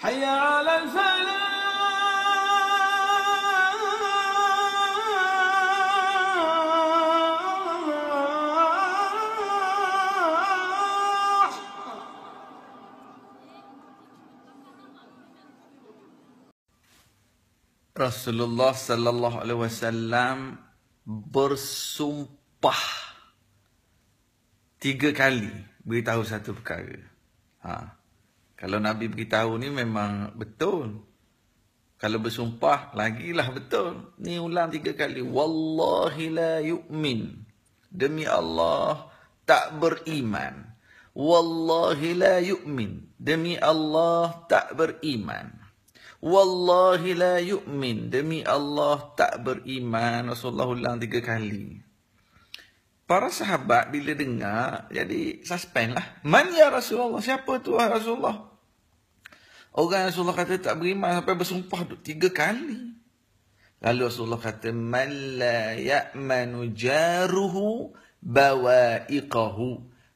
Rasulullah Sallallahu Alaihi Wasallam bersumpah tiga kali beritahu satu perkara. Ha. Kalau Nabi beritahu ni memang betul. Kalau bersumpah, lagilah betul. Ni ulang tiga kali. Wallahi la yu'min. Demi Allah, tak beriman. Wallahi la yu'min. Demi Allah, tak beriman. Wallahi la yu'min. Demi Allah, tak beriman. Rasulullah ulang tiga kali. Para sahabat bila dengar, jadi suspend lah. Man ya Rasulullah? Siapa tu Rasulullah? Orang Rasulullah kata tak beriman sampai bersumpah tu tiga kali. Lalu Rasulullah kata man la ya'manu jaruhu bawa'iqahu.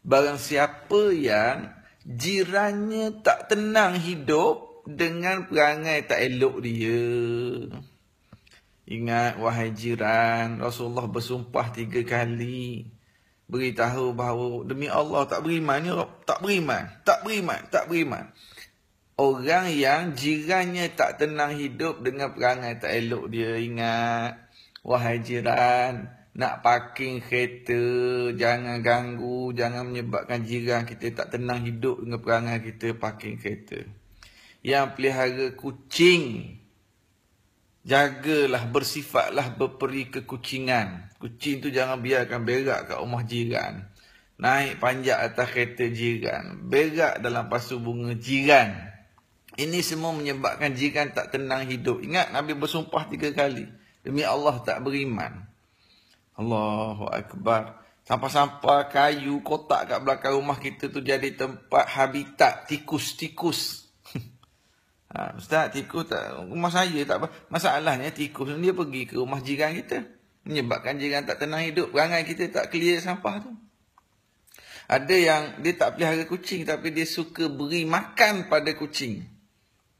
Barang siapa yang jirannya tak tenang hidup dengan perangai tak elok dia. Ingat wahai jiran, Rasulullah bersumpah tiga kali. Beritahu bahawa demi Allah tak beriman ni, ya tak beriman, tak beriman, tak beriman. Tak beriman orang yang jirannya tak tenang hidup dengan perangai tak elok dia ingat wahai jiran nak parking kereta jangan ganggu jangan menyebabkan jiran kita tak tenang hidup dengan perangai kita parking kereta yang pelihara kucing jagalah bersifatlah berperi kekucingan kucing tu jangan biarkan berak kat rumah jiran naik panjat atas kereta jiran berak dalam pasu bunga jiran ini semua menyebabkan jiran tak tenang hidup. Ingat Nabi bersumpah tiga kali. Demi Allah tak beriman. Allahu Akbar. Sampah-sampah kayu kotak kat belakang rumah kita tu jadi tempat habitat tikus-tikus. ha, Ustaz, tikus tak, rumah saya tak apa. Masalahnya tikus dia pergi ke rumah jiran kita. Menyebabkan jiran tak tenang hidup. Perangai kita tak clear sampah tu. Ada yang dia tak pelihara kucing tapi dia suka beri makan pada kucing.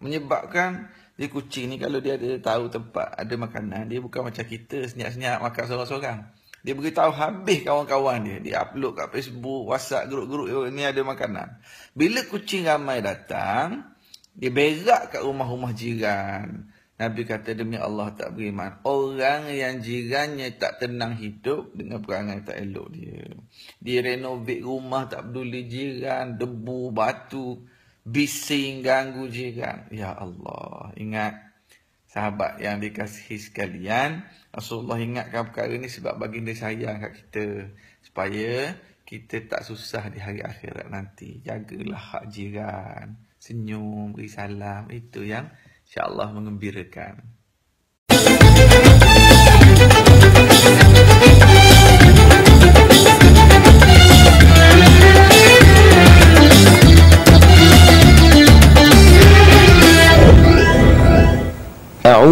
Menyebabkan dia kucing ni kalau dia ada tahu tempat ada makanan, dia bukan macam kita senyap-senyap makan seorang-seorang. Dia beritahu habis kawan-kawan dia. Dia upload kat Facebook, WhatsApp, grup-grup oh, ni ada makanan. Bila kucing ramai datang, dia berak kat rumah-rumah jiran. Nabi kata demi Allah tak beriman. Orang yang jirannya tak tenang hidup dengan perangai tak elok dia. Dia renovate rumah tak peduli jiran, debu, batu bising ganggu jiran. Ya Allah, ingat sahabat yang dikasihi sekalian, Rasulullah ingatkan perkara ni sebab baginda sayang kat kita supaya kita tak susah di hari akhirat nanti. Jagalah hak jiran. Senyum, beri salam. Itu yang insyaAllah mengembirakan.